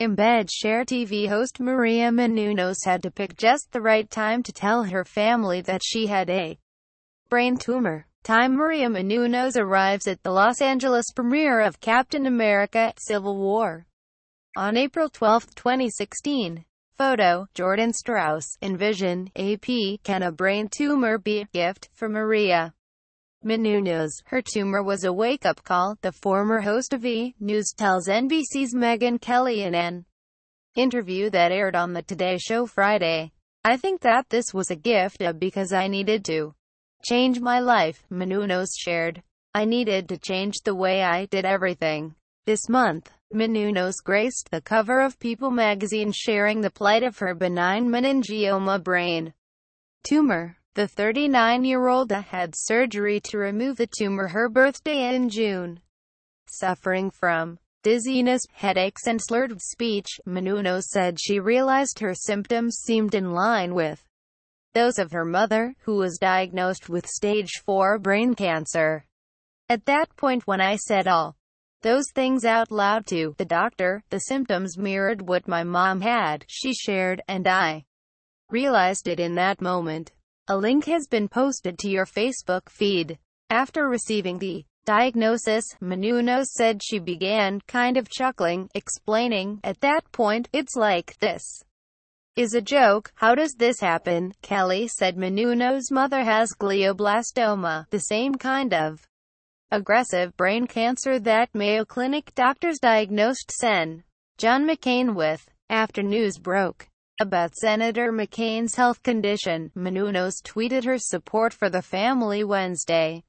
Embed Share TV host Maria Menounos had to pick just the right time to tell her family that she had a brain tumor. Time Maria Menounos arrives at the Los Angeles premiere of Captain America Civil War on April 12, 2016. Photo, Jordan Strauss, Envision, AP, Can a Brain Tumor Be a Gift for Maria? Menounos. Her tumor was a wake-up call, the former host of E! News tells NBC's Megyn Kelly in an interview that aired on the Today Show Friday. I think that this was a gift uh, because I needed to change my life, Menounos shared. I needed to change the way I did everything. This month, Menounos graced the cover of People magazine sharing the plight of her benign meningioma brain tumor. The 39-year-old had surgery to remove the tumor her birthday in June. Suffering from dizziness, headaches and slurred speech, Menuno said she realized her symptoms seemed in line with those of her mother, who was diagnosed with stage 4 brain cancer. At that point when I said all those things out loud to the doctor, the symptoms mirrored what my mom had, she shared, and I realized it in that moment. A link has been posted to your Facebook feed. After receiving the diagnosis, Menounos said she began kind of chuckling, explaining, at that point, it's like, this is a joke, how does this happen? Kelly said Menounos' mother has glioblastoma, the same kind of aggressive brain cancer that Mayo Clinic doctors diagnosed Sen. John McCain with. After news broke, about Senator McCain's health condition, Menounos tweeted her support for the family Wednesday.